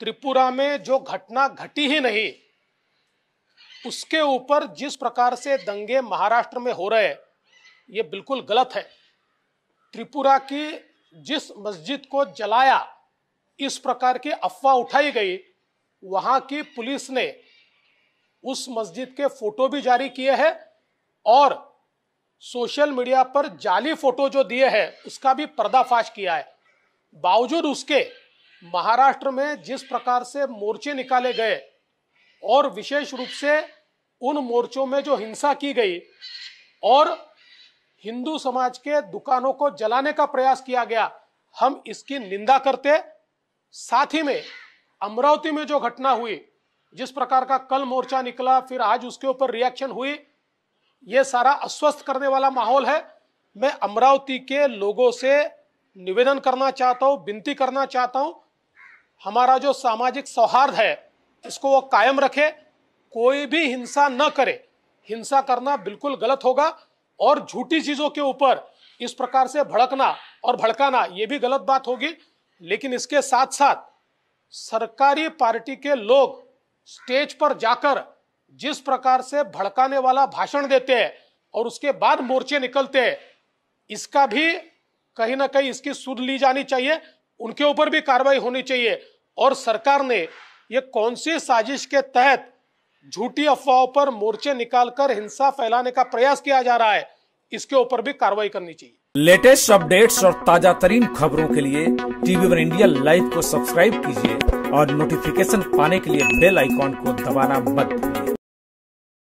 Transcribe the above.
त्रिपुरा में जो घटना घटी ही नहीं उसके ऊपर जिस प्रकार से दंगे महाराष्ट्र में हो रहे ये बिल्कुल गलत है त्रिपुरा की जिस मस्जिद को जलाया इस प्रकार की अफवाह उठाई गई वहां की पुलिस ने उस मस्जिद के फोटो भी जारी किए हैं और सोशल मीडिया पर जाली फोटो जो दिए हैं उसका भी पर्दाफाश किया है बावजूद उसके महाराष्ट्र में जिस प्रकार से मोर्चे निकाले गए और विशेष रूप से उन मोर्चों में जो हिंसा की गई और हिंदू समाज के दुकानों को जलाने का प्रयास किया गया हम इसकी निंदा करते साथ ही में अमरावती में जो घटना हुई जिस प्रकार का कल मोर्चा निकला फिर आज उसके ऊपर रिएक्शन हुई ये सारा अस्वस्थ करने वाला माहौल है मैं अमरावती के लोगों से निवेदन करना चाहता हूँ विनती करना चाहता हूँ हमारा जो सामाजिक सौहार्द है इसको वो कायम रखे कोई भी हिंसा न करे हिंसा करना बिल्कुल गलत होगा और झूठी चीज़ों के ऊपर इस प्रकार से भड़कना और भड़काना ये भी गलत बात होगी लेकिन इसके साथ साथ सरकारी पार्टी के लोग स्टेज पर जाकर जिस प्रकार से भड़काने वाला भाषण देते हैं और उसके बाद मोर्चे निकलते हैं इसका भी कहीं ना कहीं इसकी सुध ली जानी चाहिए उनके ऊपर भी कार्रवाई होनी चाहिए और सरकार ने ये कौन सी साजिश के तहत झूठी अफवाहों पर मोर्चे निकालकर हिंसा फैलाने का प्रयास किया जा रहा है इसके ऊपर भी कार्रवाई करनी चाहिए लेटेस्ट अपडेट्स और ताजा तरीन खबरों के लिए टीवी वन इंडिया लाइव को सब्सक्राइब कीजिए और नोटिफिकेशन पाने के लिए बेल आइकॉन को दबाना मत भूलिए